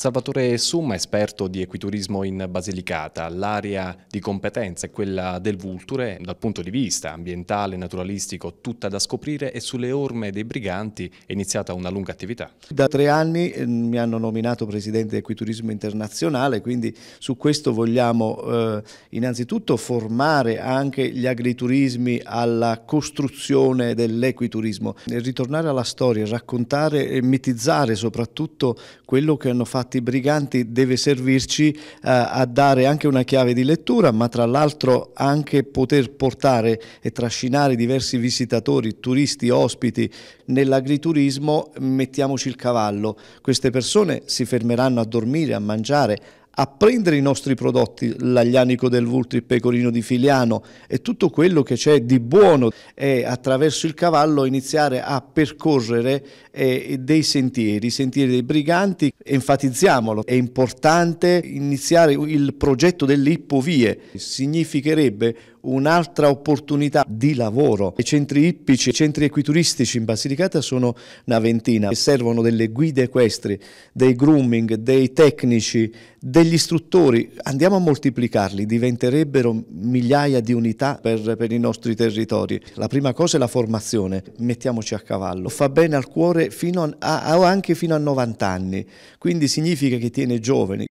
Salvatore Summa, esperto di equiturismo in Basilicata, l'area di competenza è quella del Vulture dal punto di vista ambientale, e naturalistico, tutta da scoprire e sulle orme dei briganti è iniziata una lunga attività. Da tre anni ehm, mi hanno nominato presidente di Equiturismo Internazionale, quindi su questo vogliamo eh, innanzitutto formare anche gli agriturismi alla costruzione dell'equiturismo, ritornare alla storia, raccontare e mitizzare soprattutto quello che hanno fatto fatti briganti deve servirci eh, a dare anche una chiave di lettura, ma tra l'altro anche poter portare e trascinare diversi visitatori, turisti, ospiti nell'agriturismo, mettiamoci il cavallo. Queste persone si fermeranno a dormire, a mangiare, a prendere i nostri prodotti, l'aglianico del Vultri, il pecorino di Filiano e tutto quello che c'è di buono e attraverso il cavallo iniziare a percorrere eh, dei sentieri, i sentieri dei briganti, enfatizziamolo, è importante iniziare il progetto delle ippovie, significherebbe un'altra opportunità di lavoro. I centri ippici, i centri equituristici in Basilicata sono una ventina. e Servono delle guide equestri, dei grooming, dei tecnici, degli istruttori. Andiamo a moltiplicarli, diventerebbero migliaia di unità per, per i nostri territori. La prima cosa è la formazione, mettiamoci a cavallo. Fa bene al cuore fino a, a, anche fino a 90 anni, quindi significa che tiene giovani,